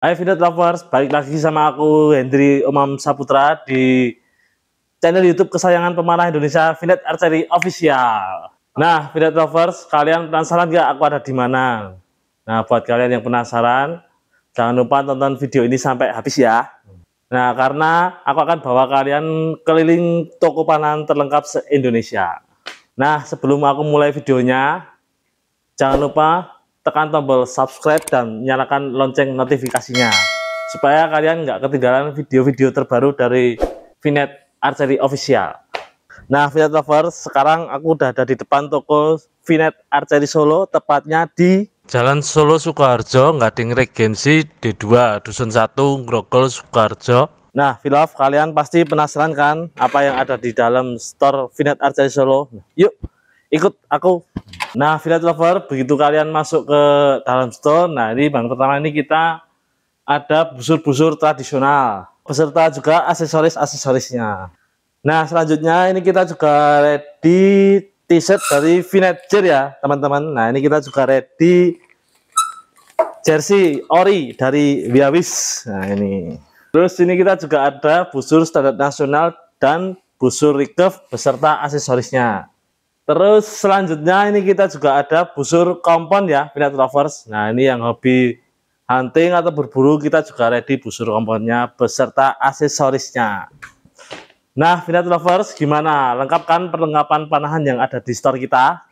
Hai Vinod Lovers, balik lagi sama aku Hendri Umam Saputra di channel YouTube kesayangan pemanah Indonesia Vinod Archery Official. Nah, Vinod Lovers, kalian penasaran gak aku ada di mana? Nah, buat kalian yang penasaran, jangan lupa tonton video ini sampai habis ya. Nah, karena aku akan bawa kalian keliling toko panahan terlengkap se-Indonesia. Nah, sebelum aku mulai videonya, jangan lupa tekan tombol subscribe dan nyalakan lonceng notifikasinya supaya kalian nggak ketinggalan video-video terbaru dari Vinet Archery Official. Nah, Vinet Lovers, sekarang aku udah ada di depan toko Vinet Archery Solo, tepatnya di Jalan Solo Sukoharjo, Gading Regensi D2, Dusun 1, Grogol Sukoharjo. Nah, Vilaf, kalian pasti penasaran kan apa yang ada di dalam store Vinet Archery Solo? Nah, yuk, ikut aku. Nah, Village Lover, begitu kalian masuk ke dalam store, nah ini bahan pertama ini kita ada busur-busur tradisional, peserta juga aksesoris-aksesorisnya. Nah, selanjutnya ini kita juga ready t-shirt dari Villager ya, teman-teman. Nah, ini kita juga ready jersey ori dari Viawis. Nah, ini. Terus ini kita juga ada busur standar nasional dan busur recurve beserta aksesorisnya. Terus selanjutnya ini kita juga ada busur kompon ya, peanut lovers. Nah ini yang hobi hunting atau berburu kita juga ready busur komponnya beserta aksesorisnya. Nah peanut lovers gimana? Lengkapkan perlengkapan panahan yang ada di store kita.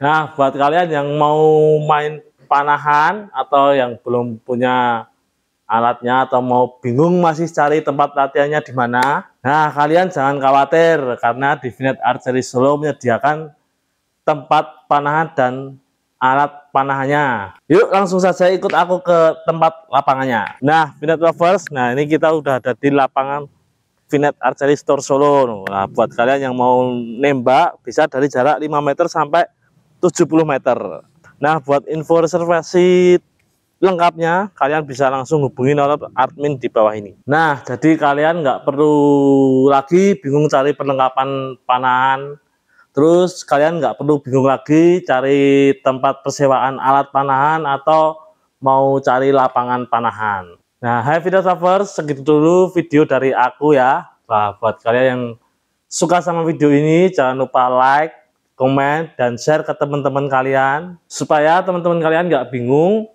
Nah buat kalian yang mau main panahan atau yang belum punya alatnya atau mau bingung masih cari tempat latihannya di mana, Nah, kalian jangan khawatir karena Divinet Archery Solo menyediakan tempat panahan dan alat panahannya. Yuk langsung saja ikut aku ke tempat lapangannya. Nah, Vinet Lovers, nah ini kita udah ada di lapangan Vinet Archery Store Solo. Nah, buat kalian yang mau nembak bisa dari jarak 5 meter sampai 70 meter. Nah, buat info reservasi lengkapnya kalian bisa langsung hubungi nomor admin di bawah ini. Nah, jadi kalian nggak perlu lagi bingung cari perlengkapan panahan. Terus kalian nggak perlu bingung lagi cari tempat persewaan alat panahan atau mau cari lapangan panahan. Nah, hai video lovers, segitu dulu video dari aku ya. nah, buat kalian yang suka sama video ini, jangan lupa like, komen, dan share ke teman-teman kalian. Supaya teman-teman kalian nggak bingung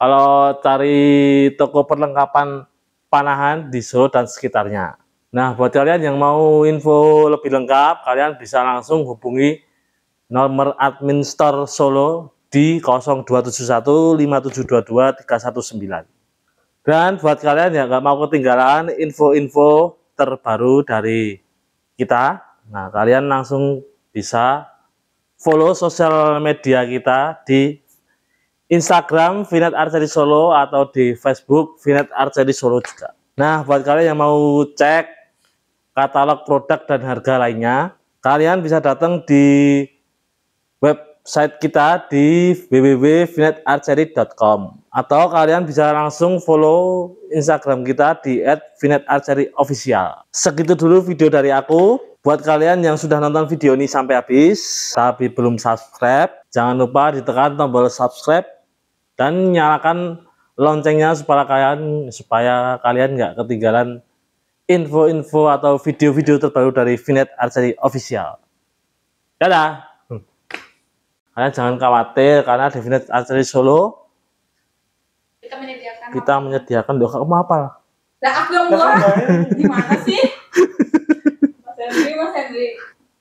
kalau cari toko perlengkapan panahan di Solo dan sekitarnya. Nah, buat kalian yang mau info lebih lengkap, kalian bisa langsung hubungi nomor admin store Solo di 02715722319. Dan buat kalian yang nggak mau ketinggalan info-info terbaru dari kita, nah kalian langsung bisa follow sosial media kita di Instagram Vinat Arcadi Solo atau di Facebook Vinat Arcadi Solo juga. Nah, buat kalian yang mau cek katalog produk dan harga lainnya, kalian bisa datang di website kita di www.vinetarchery.com atau kalian bisa langsung follow Instagram kita di @vinetarcheryofficial. Segitu dulu video dari aku. Buat kalian yang sudah nonton video ini sampai habis, tapi belum subscribe, jangan lupa ditekan tombol subscribe dan nyalakan loncengnya supaya kalian supaya kalian nggak ketinggalan info-info atau video-video terbaru dari Vinet Archery Official. Dadah. Hmm. Kalian jangan khawatir karena di Vinet Archery Solo kita menyediakan kita menyediakan doa kamu apa? Lah aku yang gimana sih? Mas Henry, Mas Henry.